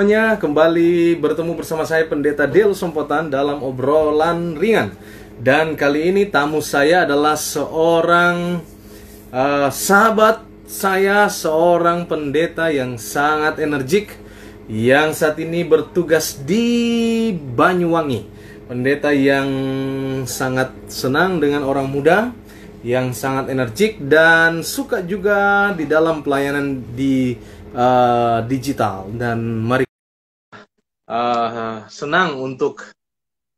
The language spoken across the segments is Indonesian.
semuanya kembali bertemu bersama saya pendeta Del Sempotan dalam obrolan ringan dan kali ini tamu saya adalah seorang uh, sahabat saya seorang pendeta yang sangat energik yang saat ini bertugas di Banyuwangi pendeta yang sangat senang dengan orang muda yang sangat energik dan suka juga di dalam pelayanan di uh, digital dan mari uh, senang untuk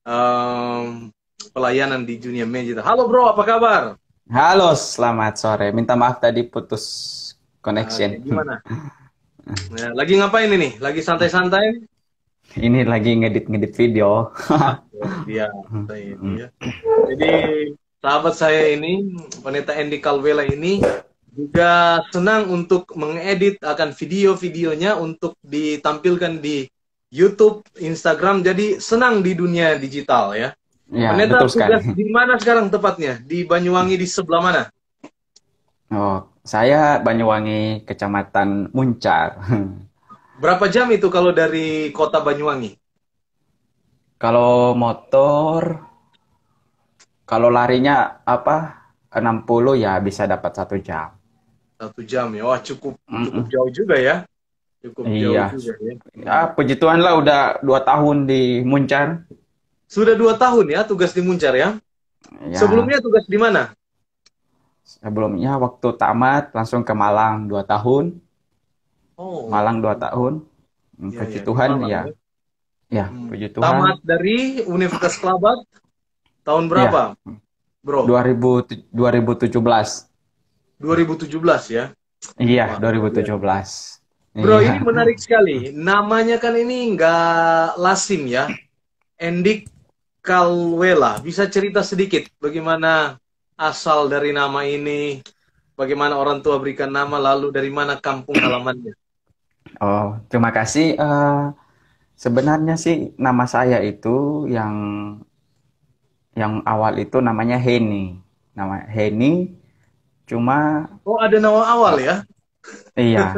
um, pelayanan di Junior Manager. Halo bro, apa kabar? Halo, selamat sore. Minta maaf tadi putus connection. Uh, gimana? Nah, lagi ngapain ini? Lagi santai-santai? Ini lagi ngedit-ngedit video. Iya, ya. Jadi sahabat saya ini, wanita Andy Calvela ini juga senang untuk mengedit akan video-videonya untuk ditampilkan di YouTube, Instagram, jadi senang di dunia digital ya. Ya, Pendeta betul sekali. Di mana sekarang tepatnya? Di Banyuwangi di sebelah mana? Oh, saya Banyuwangi, Kecamatan Muncar. Berapa jam itu kalau dari kota Banyuwangi? Kalau motor, kalau larinya apa? 60 ya bisa dapat satu jam. Satu jam ya, wah cukup cukup jauh juga ya. Cukup iya. jauh juga ya. ya. Puji Tuhan lah udah dua tahun di Muncar. Sudah dua tahun ya tugas di Muncar ya? ya. Sebelumnya tugas di mana? Sebelumnya waktu tamat langsung ke Malang dua tahun. Oh. Malang dua tahun. Ya, puji ya, Tuhan iya. ya. ya. hmm. puji Tuhan. Tamat dari Universitas Kelabat tahun iya. berapa? Ya. Bro. 2000, 2017. 2017 ya? Iya, 2017. Bro, iya. ini menarik sekali. Namanya kan ini nggak lasim ya. Endik Kalwela. Bisa cerita sedikit bagaimana asal dari nama ini, bagaimana orang tua berikan nama, lalu dari mana kampung halamannya? Oh, terima kasih. Uh, sebenarnya sih nama saya itu yang yang awal itu namanya Heni. Nama Heni cuma Oh, ada nama awal ya? Iya.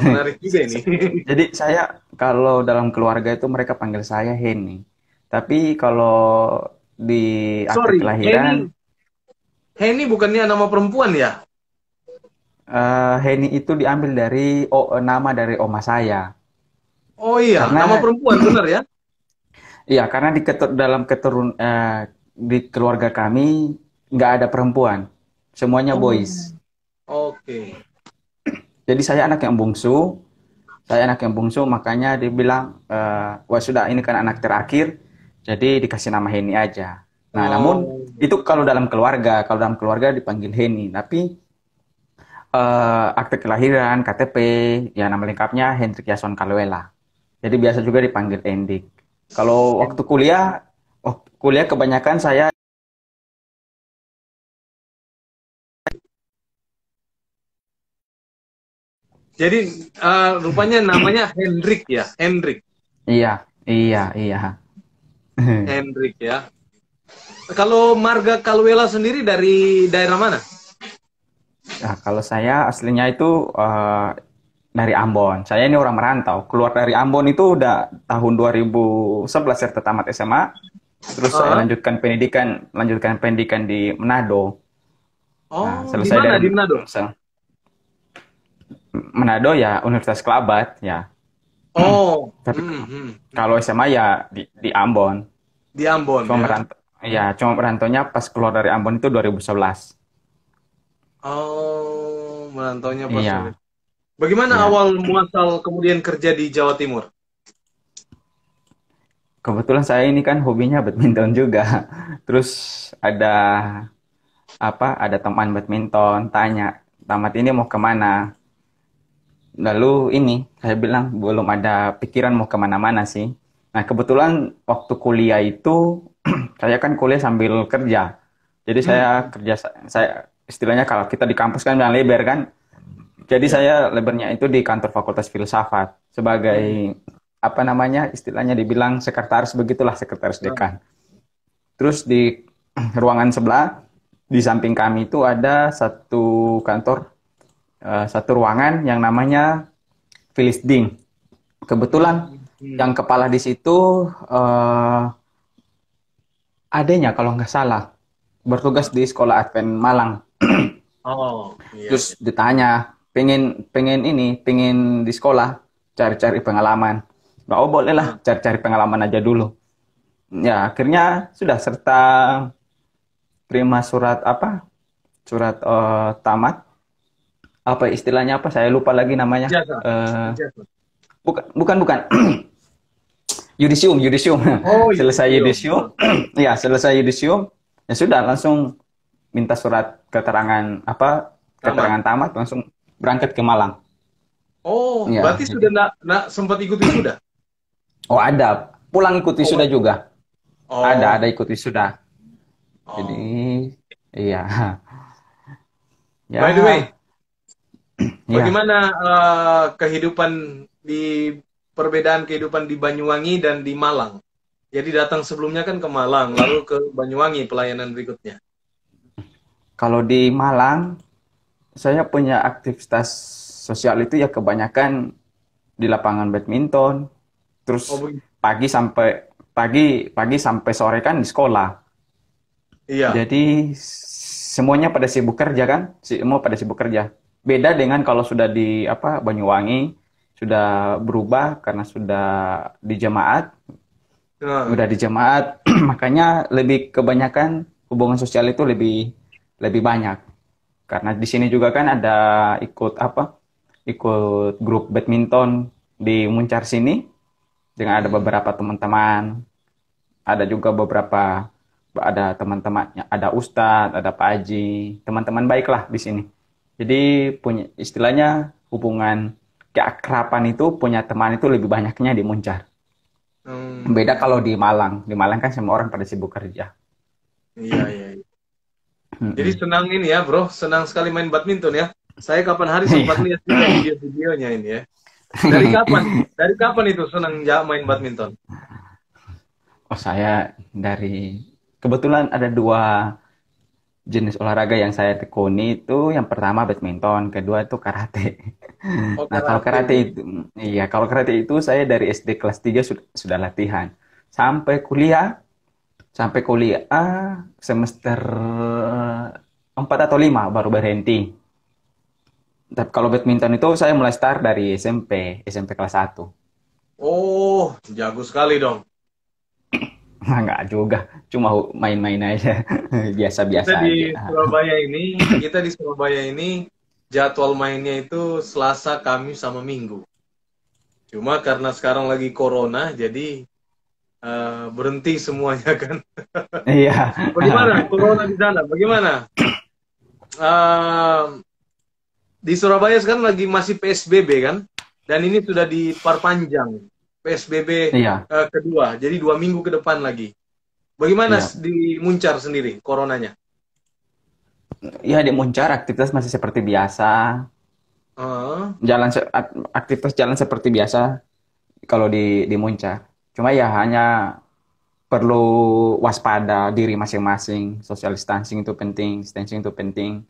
menarik juga ini. Jadi saya kalau dalam keluarga itu mereka panggil saya Henny. Tapi kalau di akte kelahiran Henny. Henny bukannya nama perempuan ya? Uh, eh, Henny itu diambil dari oh, nama dari oma saya. Oh iya, karena, nama perempuan benar ya? Iya, karena di ketur, dalam keturun uh, eh, di keluarga kami nggak ada perempuan, semuanya oh. boys. Oke. Okay jadi saya anak yang bungsu saya anak yang bungsu makanya dibilang e, eh, wah sudah ini kan anak terakhir jadi dikasih nama Heni aja nah oh. namun itu kalau dalam keluarga kalau dalam keluarga dipanggil Heni tapi uh, akte kelahiran, KTP, ya nama lengkapnya Hendrik Yason Kalwela. Jadi biasa juga dipanggil Endik. Kalau waktu kuliah, oh kuliah kebanyakan saya Jadi uh, rupanya namanya Hendrik ya, Hendrik. Iya, iya, iya. Hendrik ya. Kalau Marga Kalwela sendiri dari daerah mana? Nah, kalau saya aslinya itu uh, dari Ambon. Saya ini orang merantau. Keluar dari Ambon itu udah tahun 2011 saya tamat SMA. Terus uh. saya ah. lanjutkan pendidikan, lanjutkan pendidikan di Manado. Nah, oh, nah, selesai di mana di Manado? Manado ya Universitas Kelabat ya. Oh. Hmm. Tapi hmm, hmm. kalau SMA ya di, di Ambon. Di Ambon. Cuma ya? merantau, ya cuma merantaunya pas keluar dari Ambon itu 2011. Oh, merantonya pas. Iya. Bagaimana ya. awal muasal kemudian kerja di Jawa Timur? Kebetulan saya ini kan hobinya badminton juga. Terus ada apa? Ada teman badminton tanya, tamat ini mau kemana? lalu ini saya bilang belum ada pikiran mau kemana-mana sih. Nah kebetulan waktu kuliah itu saya kan kuliah sambil kerja, jadi hmm. saya kerja saya istilahnya kalau kita di kampus kan bilang lebar kan, jadi ya. saya lebarnya itu di kantor Fakultas Filsafat sebagai hmm. apa namanya istilahnya dibilang sekretaris begitulah sekretaris hmm. dekan. Terus di ruangan sebelah di samping kami itu ada satu kantor Eh, satu ruangan yang namanya Phyllis Kebetulan hmm. yang kepala di situ uh, eh, adanya kalau nggak salah bertugas di sekolah Advent Malang. oh. Iya. Terus ditanya pengen pengen ini pengen di sekolah cari-cari pengalaman. Gak oh lah cari-cari pengalaman aja dulu. Ya akhirnya sudah serta terima surat apa surat uh, tamat apa istilahnya apa saya lupa lagi namanya Uh, bukan bukan bukan yudisium yudisium oh, selesai yudisium ya selesai yudisium ya sudah langsung minta surat keterangan apa tamat. keterangan tamat langsung berangkat ke Malang oh ya. berarti sudah nak na, sempat ikuti sudah oh ada pulang oh, sudah juga oh. ada ada ikuti sudah oh. jadi iya ya. by the way Bagaimana iya. uh, eh, kehidupan di perbedaan kehidupan di Banyuwangi dan di Malang? Jadi datang sebelumnya kan ke Malang, lalu ke Banyuwangi pelayanan berikutnya. Kalau di Malang, saya punya aktivitas sosial itu ya kebanyakan di lapangan badminton. Terus oh, pagi sampai pagi pagi sampai sore kan di sekolah. Iya. Jadi semuanya pada sibuk kerja kan? Semua pada sibuk kerja beda dengan kalau sudah di apa Banyuwangi sudah berubah karena sudah di jemaat ya. sudah di jemaat makanya lebih kebanyakan hubungan sosial itu lebih lebih banyak karena di sini juga kan ada ikut apa ikut grup badminton di Muncar sini dengan ada beberapa teman-teman ada juga beberapa ada teman-temannya ada Ustadz ada Pak Haji teman-teman baiklah di sini jadi punya istilahnya hubungan keakraban itu punya teman itu lebih banyaknya di Muncar. Hmm. Beda kalau di Malang. Di Malang kan semua orang pada sibuk kerja. Iya, iya. iya. Hmm. Jadi senang ini ya, Bro. Senang sekali main badminton ya. Saya kapan hari sempat lihat video-videonya ini ya. Dari kapan? Dari kapan itu senang ya main badminton? Oh, saya dari kebetulan ada dua jenis olahraga yang saya tekuni itu yang pertama badminton, kedua itu karate. Oh, nah, karate. kalau karate itu iya, kalau karate itu saya dari SD kelas 3 sudah, sudah latihan. Sampai kuliah sampai kuliah semester 4 atau 5 baru berhenti. Tapi kalau badminton itu saya mulai start dari SMP, SMP kelas 1. Oh, jago sekali dong. Nah, nggak juga, cuma main-main aja, biasa-biasa. di Surabaya ini, kita di Surabaya ini jadwal mainnya itu Selasa, Kamis, sama Minggu. Cuma karena sekarang lagi Corona, jadi uh, berhenti semuanya kan. Iya. Bagaimana Corona di sana? Bagaimana? Uh, di Surabaya sekarang lagi masih PSBB kan, dan ini sudah diperpanjang PSBB iya. uh, kedua, jadi dua minggu ke depan lagi. Bagaimana iya. di Muncar sendiri coronanya? Ya di Muncar aktivitas masih seperti biasa. Uh. Jalan aktivitas jalan seperti biasa kalau di di Muncar. Cuma ya hanya perlu waspada diri masing-masing. Social distancing itu penting, distancing itu penting.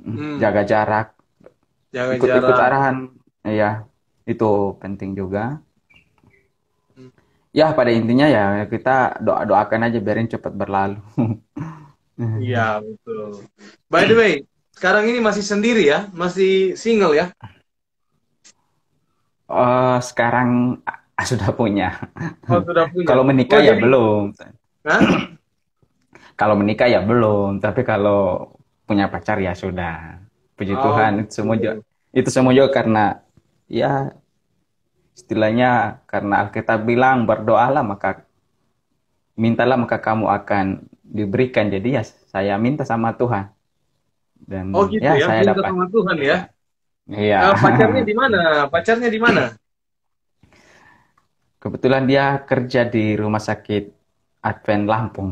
Hmm. Jaga jarak. Jaga ikut, jarak. Ikut arahan, iya itu penting juga ya pada intinya ya kita doa doakan aja biarin cepat berlalu iya betul by the way sekarang ini masih sendiri ya masih single ya uh, sekarang uh, sudah punya oh, sudah punya kalau menikah oh, ya jadi... belum kalau menikah ya belum tapi kalau punya pacar ya sudah puji oh, Tuhan itu semua juga, itu semua juga karena ya istilahnya karena Alkitab bilang berdoalah maka mintalah maka kamu akan diberikan. Jadi ya saya minta sama Tuhan. Dan oh gitu ya, ya saya minta dapat. sama Tuhan ya. Iya. uh, pacarnya di mana? Pacarnya di mana? Kebetulan dia kerja di rumah sakit Advent Lampung.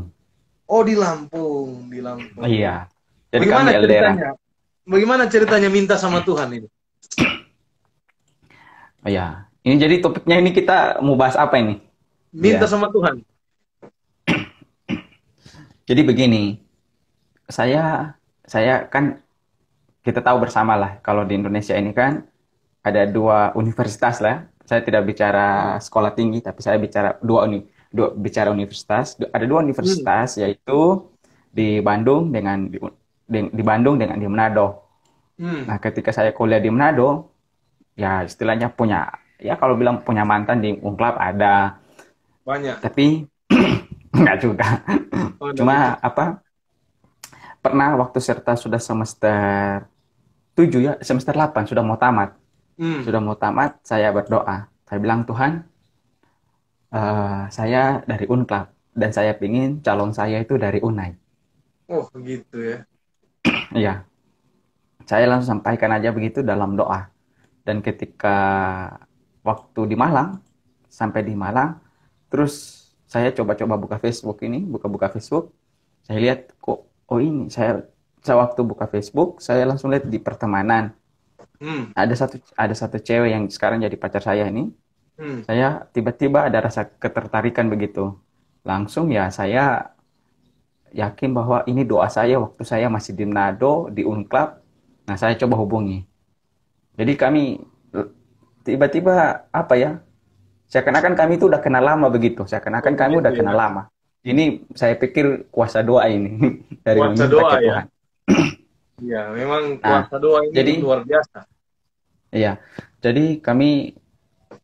Oh di Lampung, di Lampung. Iya. Jadi Bagaimana kami ceritanya? Bagaimana ceritanya minta sama Tuhan ini? Oh ya, ini jadi topiknya ini kita mau bahas apa ini? Minta ya. sama Tuhan. jadi begini, saya saya kan kita tahu bersama lah kalau di Indonesia ini kan ada dua universitas lah. Saya tidak bicara sekolah tinggi, tapi saya bicara dua uni, dua bicara universitas. Ada dua universitas hmm. yaitu di Bandung dengan di, di Bandung dengan di Manado. Hmm. Nah, ketika saya kuliah di Manado, ya istilahnya punya ya kalau bilang punya mantan di ungklap ada banyak tapi nggak juga oh, cuma ya. apa pernah waktu serta sudah semester 7 ya semester 8 sudah mau tamat hmm. sudah mau tamat saya berdoa saya bilang Tuhan uh, saya dari unklap dan saya pingin calon saya itu dari unai oh gitu ya iya saya langsung sampaikan aja begitu dalam doa dan ketika waktu di Malang sampai di Malang terus saya coba-coba buka Facebook ini buka-buka Facebook saya lihat kok oh ini saya saya waktu buka Facebook saya langsung lihat di pertemanan hmm. ada satu ada satu cewek yang sekarang jadi pacar saya ini hmm. saya tiba-tiba ada rasa ketertarikan begitu langsung ya saya yakin bahwa ini doa saya waktu saya masih di Nado di Unclub nah saya coba hubungi jadi kami tiba-tiba apa ya? Seakan-akan kami itu udah kenal lama begitu. Seakan-akan oh, kami udah kenal ya. lama. Ini saya pikir kuasa doa ini dari kuasa doa ya. Tuhan. Iya, memang nah, kuasa nah, doa ini jadi, luar biasa. Iya. Jadi kami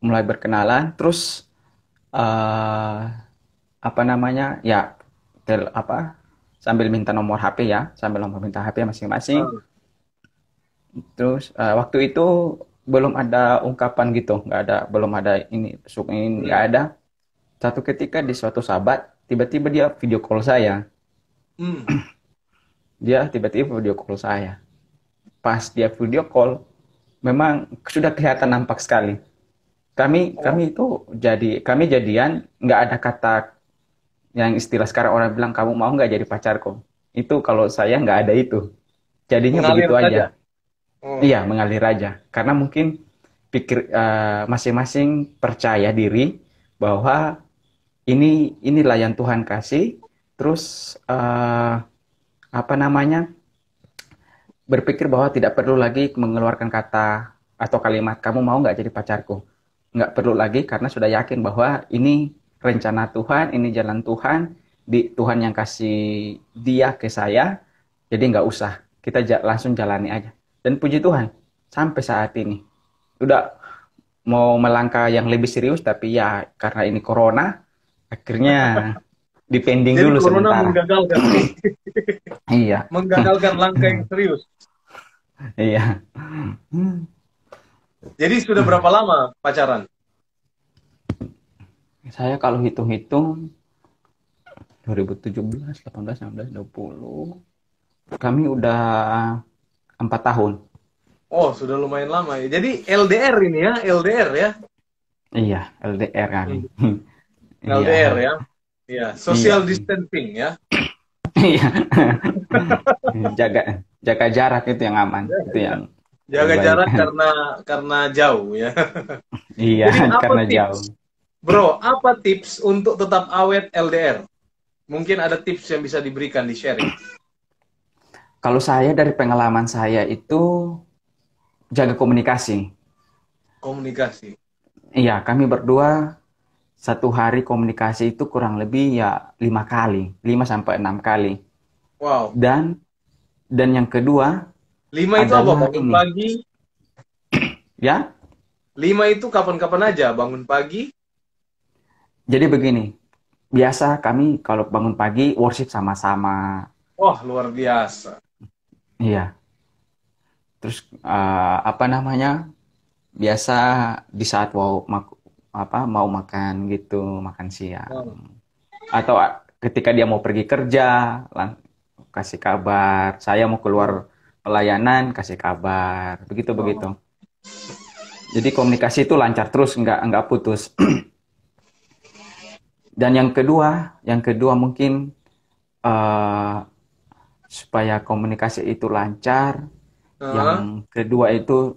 mulai berkenalan terus uh, apa namanya? Ya, tel apa? Sambil minta nomor HP ya, sambil nomor minta HP masing-masing. Oh terus uh, waktu itu belum ada ungkapan gitu nggak ada belum ada ini suka ini nggak hmm. ada satu ketika di suatu sahabat tiba-tiba dia video call saya hmm. dia tiba-tiba video call saya pas dia video call memang sudah kelihatan nampak sekali kami oh. kami itu jadi kami jadian nggak ada kata yang istilah sekarang orang bilang kamu mau nggak jadi pacarku itu kalau saya nggak ada itu jadinya Mengalir begitu aja. aja Oh. Iya, mengalir aja. Karena mungkin pikir eh, masing-masing uh, percaya diri bahwa ini inilah yang Tuhan kasih. Terus uh, apa namanya? berpikir bahwa tidak perlu lagi mengeluarkan kata atau kalimat kamu mau nggak jadi pacarku nggak perlu lagi karena sudah yakin bahwa ini rencana Tuhan ini jalan Tuhan di Tuhan yang kasih dia ke saya jadi nggak usah kita langsung jalani aja dan puji Tuhan, sampai saat ini. Udah mau melangkah yang lebih serius, tapi ya karena ini corona, akhirnya dipending Jadi dulu corona menggagalkan. iya. Menggagalkan langkah yang serius. iya. Jadi sudah berapa lama pacaran? Saya kalau hitung-hitung 2017, 18, 19, 20. Kami udah empat tahun. Oh, sudah lumayan lama ya. Jadi LDR ini ya, LDR ya? Iya, LDR kan. Hmm. LDR iya. ya. Iya, social iya. distancing ya. Iya. jaga jaga jarak itu yang aman, jaga, itu yang jaga yang jarak karena karena jauh ya. iya, Jadi, karena tips? jauh. Bro, apa tips untuk tetap awet LDR? Mungkin ada tips yang bisa diberikan di sharing. Kalau saya dari pengalaman saya itu jaga komunikasi. Komunikasi. Iya, kami berdua satu hari komunikasi itu kurang lebih ya lima kali, lima sampai enam kali. Wow. Dan dan yang kedua. Lima itu apa? Bangun pagi. ya? Lima itu kapan-kapan aja bangun pagi. Jadi begini, biasa kami kalau bangun pagi worship sama-sama. Wah, luar biasa. Iya. Terus uh, apa namanya? Biasa di saat mau mak apa mau makan gitu, makan siang. Oh. Atau ah, ketika dia mau pergi kerja, kasih kabar. Saya mau keluar pelayanan, kasih kabar. Begitu oh. begitu. Jadi komunikasi itu lancar terus, nggak nggak putus. Dan yang kedua, yang kedua mungkin uh, supaya komunikasi itu lancar. Uh. Yang kedua itu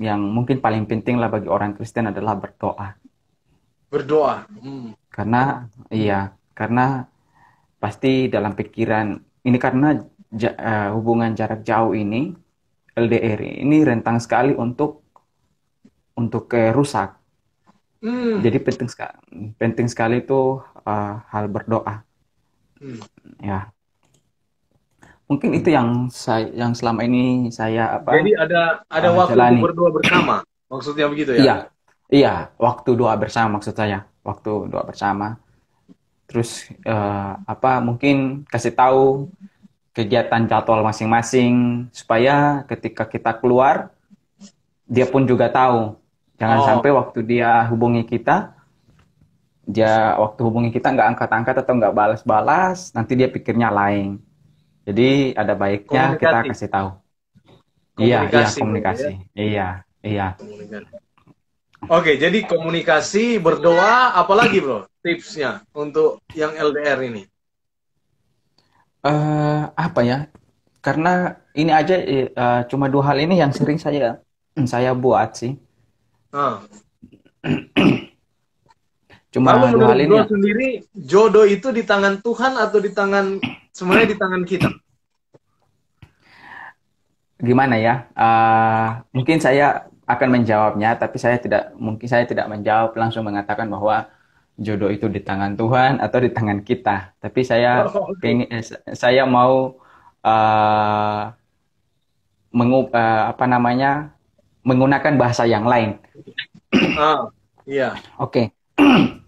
yang mungkin paling penting lah bagi orang Kristen adalah berdoa. Berdoa. Hmm. Karena iya, karena pasti dalam pikiran ini karena ja, uh, hubungan jarak jauh ini LDR ini rentang sekali untuk untuk uh, rusak. Hmm. Jadi penting sekali penting sekali itu uh, hal berdoa. Hmm. Ya mungkin itu yang saya yang selama ini saya apa jadi ada ada uh, waktu jalani. berdua bersama maksudnya begitu ya iya iya waktu doa bersama maksud saya waktu doa bersama terus uh, apa mungkin kasih tahu kegiatan jadwal masing-masing supaya ketika kita keluar dia pun juga tahu jangan oh. sampai waktu dia hubungi kita dia waktu hubungi kita nggak angkat-angkat atau nggak balas-balas nanti dia pikirnya lain jadi ada baiknya kita kasih tahu. Komunikasi iya, iya komunikasi. Ya? Iya, iya. Oke, jadi komunikasi, berdoa, apalagi bro tipsnya untuk yang LDR ini? Uh, apa ya? Karena ini aja uh, cuma dua hal ini yang sering saya saya buat sih. Uh. Cuma Lalu menurut hal ini ya. sendiri jodoh itu di tangan Tuhan atau di tangan sebenarnya di tangan kita? Gimana ya? Uh, mungkin saya akan menjawabnya, tapi saya tidak mungkin saya tidak menjawab langsung mengatakan bahwa jodoh itu di tangan Tuhan atau di tangan kita. Tapi saya oh, okay. Eh, saya mau uh, ah, mengup, uh, ah, apa namanya menggunakan bahasa yang lain. Ah, iya. Oke. Okay.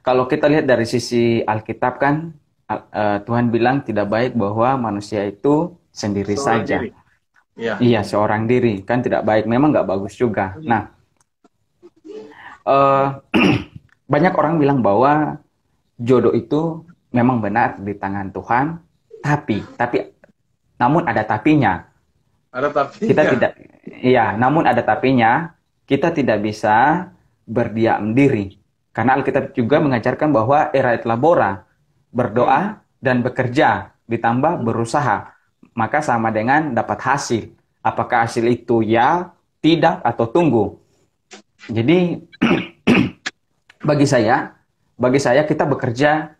Kalau kita lihat dari sisi Alkitab kan eh, Tuhan bilang tidak baik bahwa manusia itu sendiri seorang saja. Ya. Iya seorang diri kan tidak baik. Memang nggak bagus juga. Ya. Nah uh, banyak orang bilang bahwa jodoh itu memang benar di tangan Tuhan, tapi tapi namun ada tapinya. Ada tapinya. Kita tidak iya, namun ada tapinya, kita tidak bisa berdiam diri. Karena Alkitab juga mengajarkan bahwa era labora, berdoa hmm. dan bekerja, ditambah berusaha. Maka sama dengan dapat hasil. Apakah hasil itu ya, tidak, atau tunggu. Jadi bagi saya, bagi saya kita bekerja,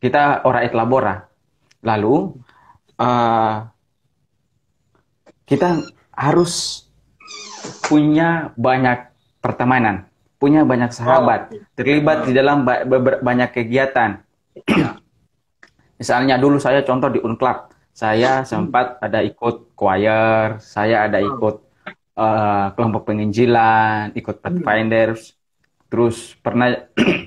kita ora labora. Lalu uh, kita harus punya banyak pertemanan punya banyak sahabat, terlibat di dalam banyak kegiatan. Misalnya dulu saya contoh di Unclub, saya sempat ada ikut choir, saya ada ikut uh, kelompok penginjilan, ikut hmm. pathfinders, terus pernah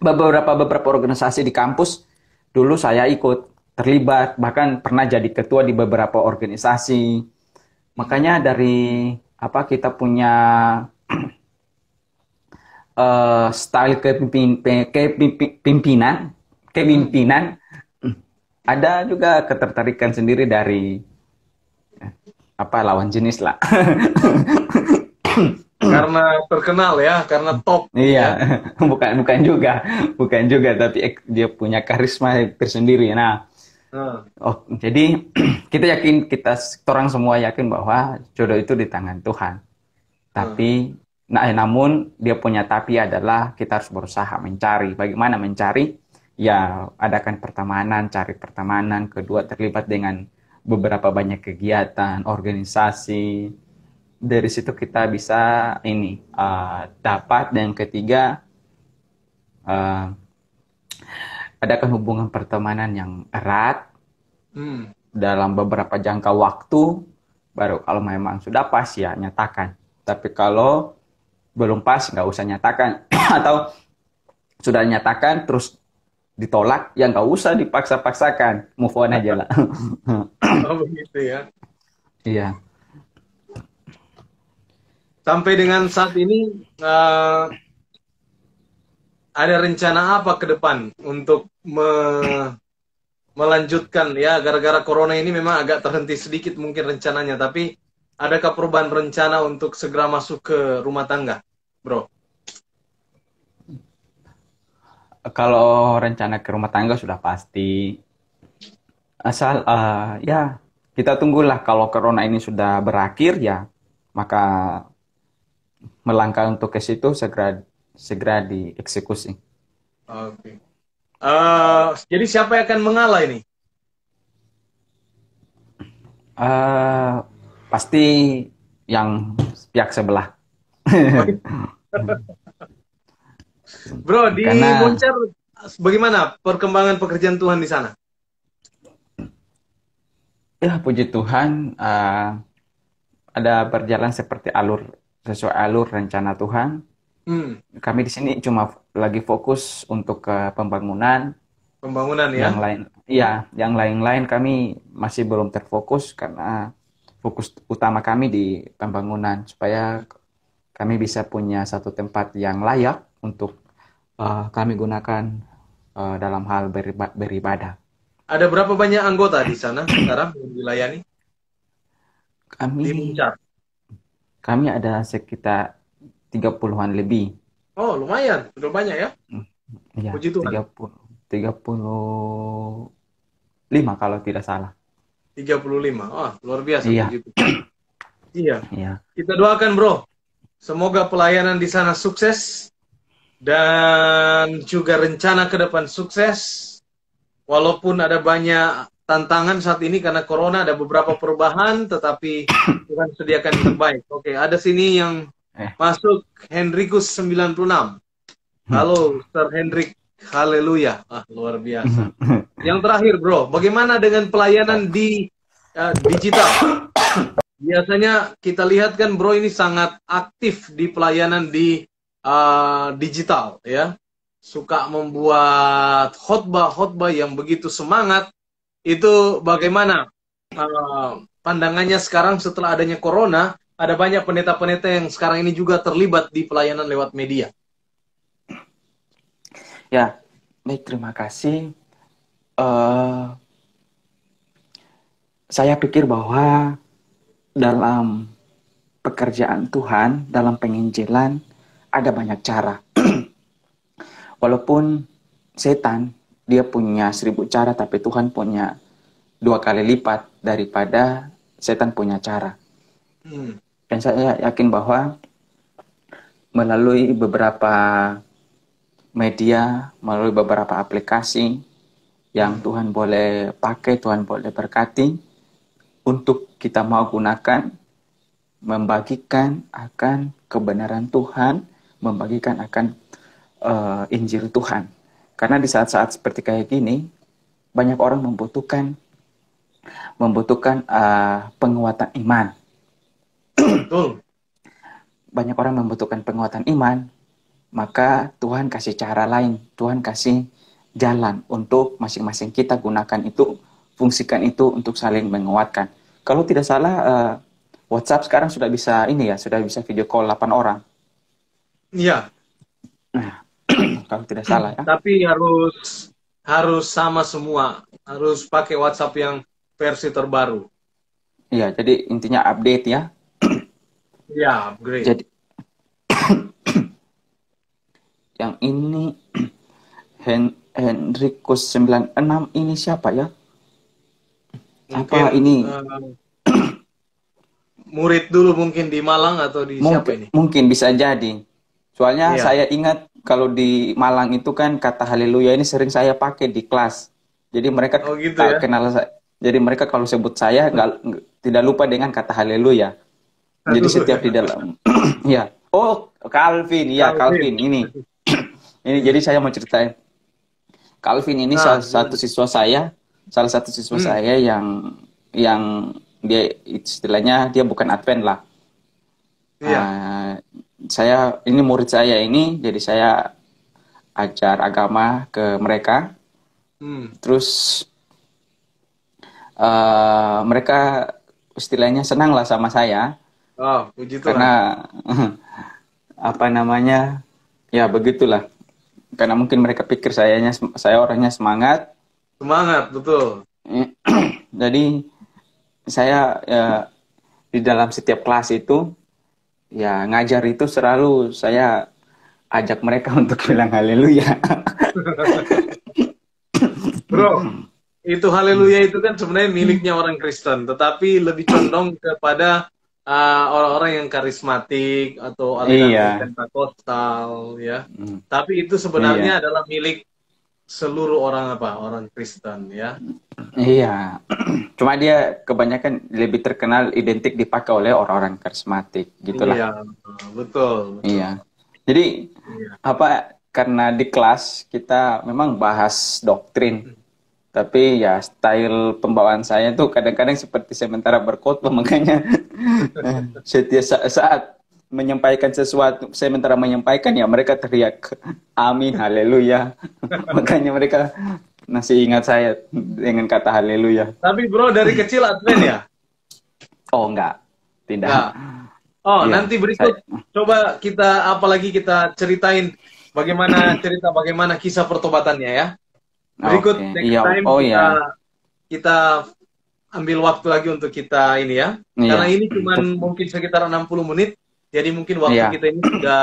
beberapa beberapa organisasi di kampus dulu saya ikut terlibat, bahkan pernah jadi ketua di beberapa organisasi. Makanya dari apa kita punya uh, style kepimpinan, kepimpinan, kepimpinan ada juga ketertarikan sendiri dari eh, apa lawan jenis lah. karena terkenal ya, karena top. Iya, ya. bukan bukan juga, bukan juga, tapi dia punya karisma tersendiri. Nah, hmm. oh jadi kita yakin kita orang semua yakin bahwa jodoh itu di tangan Tuhan. Tapi nah. Nah, namun dia punya tapi adalah kita harus berusaha mencari. Bagaimana mencari? Ya, adakan pertemanan, cari pertemanan. Kedua, terlibat dengan beberapa banyak kegiatan, organisasi. Dari situ kita bisa ini uh, dapat. Dan ketiga, uh, adakan hubungan pertemanan yang erat hmm. dalam beberapa jangka waktu. Baru kalau memang sudah pas ya nyatakan. Tapi kalau belum pas nggak usah nyatakan atau sudah nyatakan terus ditolak ya nggak usah dipaksa-paksakan move on aja lah oh begitu ya iya sampai dengan saat ini uh, ada rencana apa ke depan untuk me melanjutkan ya gara-gara corona ini memang agak terhenti sedikit mungkin rencananya tapi adakah perubahan rencana untuk segera masuk ke rumah tangga, bro? Kalau rencana ke rumah tangga sudah pasti. Asal uh, ya kita tunggulah kalau corona ini sudah berakhir ya, maka melangkah untuk ke situ segera segera dieksekusi. Oke. Okay. Uh, eh, jadi siapa yang akan mengalah ini? Uh, pasti yang pihak sebelah. Bro, di Karena... Muncar bagaimana perkembangan pekerjaan Tuhan di sana? Ya, puji Tuhan uh, ada berjalan seperti alur sesuai alur rencana Tuhan. Hmm. Kami di sini cuma lagi fokus untuk ke pembangunan. Pembangunan ya. Yang lain, ya yang lain-lain kami masih belum terfokus karena fokus utama kami di pembangunan supaya kami bisa punya satu tempat yang layak untuk uh, kami gunakan uh, dalam hal berib beribadah. Ada berapa banyak anggota di sana sekarang yang dilayani? Kami di Kami ada sekitar 30-an lebih. Oh, lumayan. Sudah banyak ya? Hmm, iya. Puji Tuhan. 30 35 kalau tidak salah. 35. Wah, luar biasa. Iya. iya. iya. Kita doakan, Bro. Semoga pelayanan di sana sukses dan juga rencana ke depan sukses. Walaupun ada banyak tantangan saat ini karena corona ada beberapa perubahan tetapi Tuhan sediakan yang terbaik. Oke, ada sini yang eh. masuk Henrikus 96. Hmm. Halo, Sir Hendrik. Haleluya. Ah, luar biasa. Yang terakhir, Bro, bagaimana dengan pelayanan di uh, digital? Biasanya kita lihat kan Bro ini sangat aktif di pelayanan di uh, digital ya. Suka membuat khotbah-khotbah yang begitu semangat. Itu bagaimana uh, pandangannya sekarang setelah adanya corona? Ada banyak pendeta-pendeta yang sekarang ini juga terlibat di pelayanan lewat media. Ya, baik terima kasih. Uh, saya pikir bahwa dalam pekerjaan Tuhan, dalam penginjilan, ada banyak cara. Walaupun setan, dia punya seribu cara, tapi Tuhan punya dua kali lipat daripada setan punya cara. Hmm. Dan saya yakin bahwa melalui beberapa media, melalui beberapa aplikasi yang hmm. Tuhan boleh pakai, Tuhan boleh berkati untuk kita mau gunakan membagikan akan kebenaran Tuhan, membagikan akan uh, Injil Tuhan. Karena di saat-saat seperti kayak gini, banyak orang membutuhkan membutuhkan uh, penguatan iman. Betul. Banyak orang membutuhkan penguatan iman, maka Tuhan kasih cara lain, Tuhan kasih jalan untuk masing-masing kita gunakan itu, fungsikan itu untuk saling menguatkan. Kalau tidak salah, uh, WhatsApp sekarang sudah bisa ini ya, sudah bisa video call 8 orang. Iya. Nah, kalau tidak salah ya. Tapi harus harus sama semua, harus pakai WhatsApp yang versi terbaru. Iya, jadi intinya update ya. Iya, upgrade. Jadi Yang ini Hen Henrikus 96 ini siapa ya? Apa mungkin, ini? Uh, murid dulu mungkin di Malang atau di mungkin, siapa ini? Mungkin bisa jadi. Soalnya iya. saya ingat kalau di Malang itu kan kata haleluya ini sering saya pakai di kelas. Jadi mereka oh, gitu ya? kenal saya. Jadi mereka kalau sebut saya nggak tidak lupa dengan kata haleluya. Jadi setiap di dalam ya. Oh, Calvin, ya Calvin, Calvin ini. Ini jadi saya mau ceritain. Calvin ini nah, salah satu siswa saya, salah satu siswa hmm. saya yang yang dia istilahnya dia bukan Advent lah. Iya. Uh, saya ini murid saya ini, jadi saya ajar agama ke mereka. Hmm. Terus uh, mereka istilahnya senang lah sama saya. Oh, puji Tuhan. Karena apa namanya? Ya begitulah karena mungkin mereka pikir sayanya saya orangnya semangat semangat betul eh, jadi saya ya, di dalam setiap kelas itu ya ngajar itu selalu saya ajak mereka untuk bilang haleluya bro itu haleluya itu kan sebenarnya miliknya orang Kristen tetapi lebih condong kepada orang ah, orang-orang yang karismatik atau aliran iya. pentakostal ya. Mm. Tapi itu sebenarnya iya. adalah milik seluruh orang apa? Orang Kristen ya. Iya. Cuma dia kebanyakan lebih terkenal identik dipakai oleh orang-orang karismatik gitulah. Iya, betul. betul. Iya. Jadi iya. apa karena di kelas kita memang bahas doktrin. Hmm tapi ya style pembawaan saya tuh kadang-kadang seperti sementara berkotbah makanya eh, setiap saat menyampaikan sesuatu sementara menyampaikan ya mereka teriak amin haleluya makanya mereka masih ingat saya dengan kata haleluya tapi bro dari kecil Advent ya oh enggak tidak nah. oh ya, nanti berikut saya... coba kita apalagi kita ceritain bagaimana cerita bagaimana kisah pertobatannya ya Berikut okay. next iya. time oh, kita, iya. kita ambil waktu lagi untuk kita ini ya. Iya. Karena ini cuma mungkin sekitar 60 menit, jadi mungkin waktu iya. kita ini sudah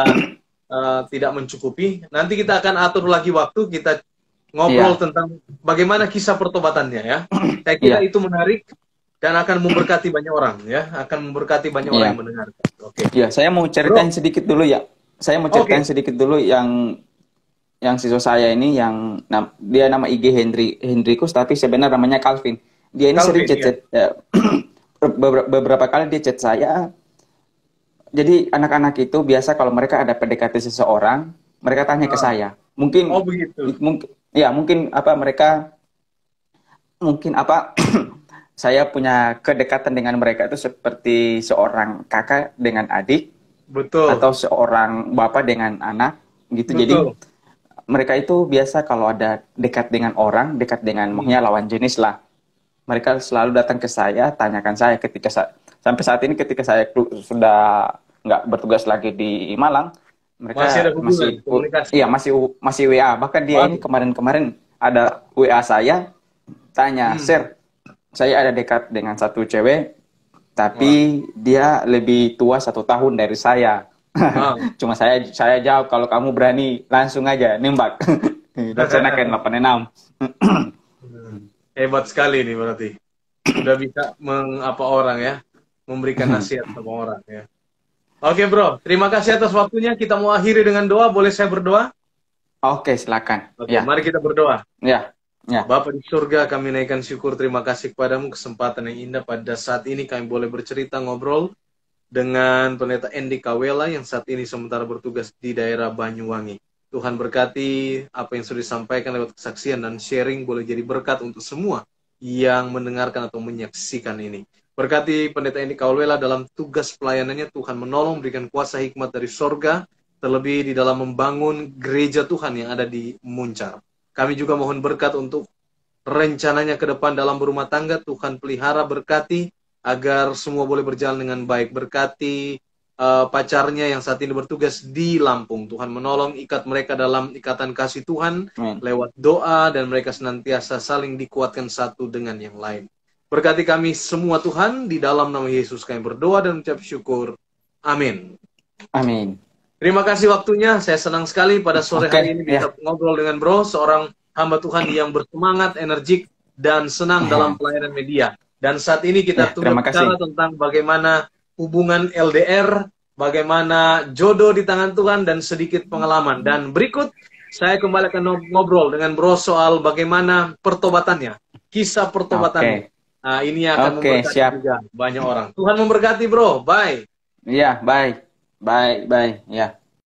uh, tidak mencukupi. Nanti kita akan atur lagi waktu kita ngobrol iya. tentang bagaimana kisah pertobatannya ya. Saya kira iya. itu menarik dan akan memberkati banyak orang ya, akan memberkati banyak iya. orang yang mendengarkan. Oke. Okay. Iya, saya mau ceritain Bro. sedikit dulu ya. Saya mau ceritain okay. sedikit dulu yang yang siswa saya ini yang nam, dia nama IG Hendri Hendrikus tapi sebenarnya namanya Calvin. Dia ini Calvin, sering chat, chat iya. Eh, beberapa, beberapa kali dia chat saya. Ah, jadi anak-anak itu biasa kalau mereka ada PDKT seseorang, mereka tanya ah. ke saya. Mungkin oh, mungkin ya mungkin apa mereka mungkin apa saya punya kedekatan dengan mereka itu seperti seorang kakak dengan adik. Betul. Atau seorang bapak dengan anak gitu. Betul. Jadi mereka itu biasa kalau ada dekat dengan orang, dekat dengan maksudnya lawan jenis lah. Mereka selalu datang ke saya, tanyakan saya ketika sa sampai saat ini ketika saya sudah nggak bertugas lagi di Malang, mereka masih ada masih iya masih masih WA. Bahkan dia ini kemarin-kemarin ada WA saya tanya, hmm. "Sir, saya ada dekat dengan satu cewek, tapi Wah. dia lebih tua satu tahun dari saya." Ah. Cuma saya saya jawab kalau kamu berani langsung aja nembak. Laksanakan 86. Hebat sekali nih berarti. sudah bisa mengapa orang ya, memberikan nasihat sama orang ya. Oke bro, terima kasih atas waktunya. Kita mau akhiri dengan doa. Boleh saya berdoa? Oke, silakan. Oke, ya. mari kita berdoa. Ya. Ya. Bapak di surga, kami naikkan syukur terima kasih kepadamu kesempatan yang indah pada saat ini kami boleh bercerita ngobrol dengan Pendeta Endi Kawela yang saat ini sementara bertugas di daerah Banyuwangi. Tuhan berkati apa yang sudah disampaikan lewat kesaksian dan sharing boleh jadi berkat untuk semua yang mendengarkan atau menyaksikan ini. Berkati Pendeta Endi Kawela dalam tugas pelayanannya, Tuhan menolong, berikan kuasa hikmat dari sorga, terlebih di dalam membangun gereja Tuhan yang ada di Muncar. Kami juga mohon berkat untuk rencananya ke depan dalam berumah tangga, Tuhan pelihara berkati, agar semua boleh berjalan dengan baik. Berkati uh, pacarnya yang saat ini bertugas di Lampung. Tuhan menolong ikat mereka dalam ikatan kasih Tuhan Amen. lewat doa dan mereka senantiasa saling dikuatkan satu dengan yang lain. Berkati kami semua Tuhan di dalam nama Yesus kami berdoa dan mengucap syukur. Amin. Amin. Terima kasih waktunya. Saya senang sekali pada sore okay, hari ini yeah. bisa ya. ngobrol dengan Bro, seorang hamba Tuhan yang bersemangat, energik, dan senang yeah. dalam pelayanan media. Dan saat ini kita ya, tunggu bicara tentang bagaimana hubungan LDR, bagaimana jodoh di tangan Tuhan dan sedikit pengalaman. Dan berikut saya kembali akan ngobrol dengan Bro soal bagaimana pertobatannya, kisah pertobatannya. Okay. Nah, ini akan okay, memberkati siap. juga banyak orang. Tuhan memberkati, Bro. Bye. Iya, bye. Bye, bye. Ya.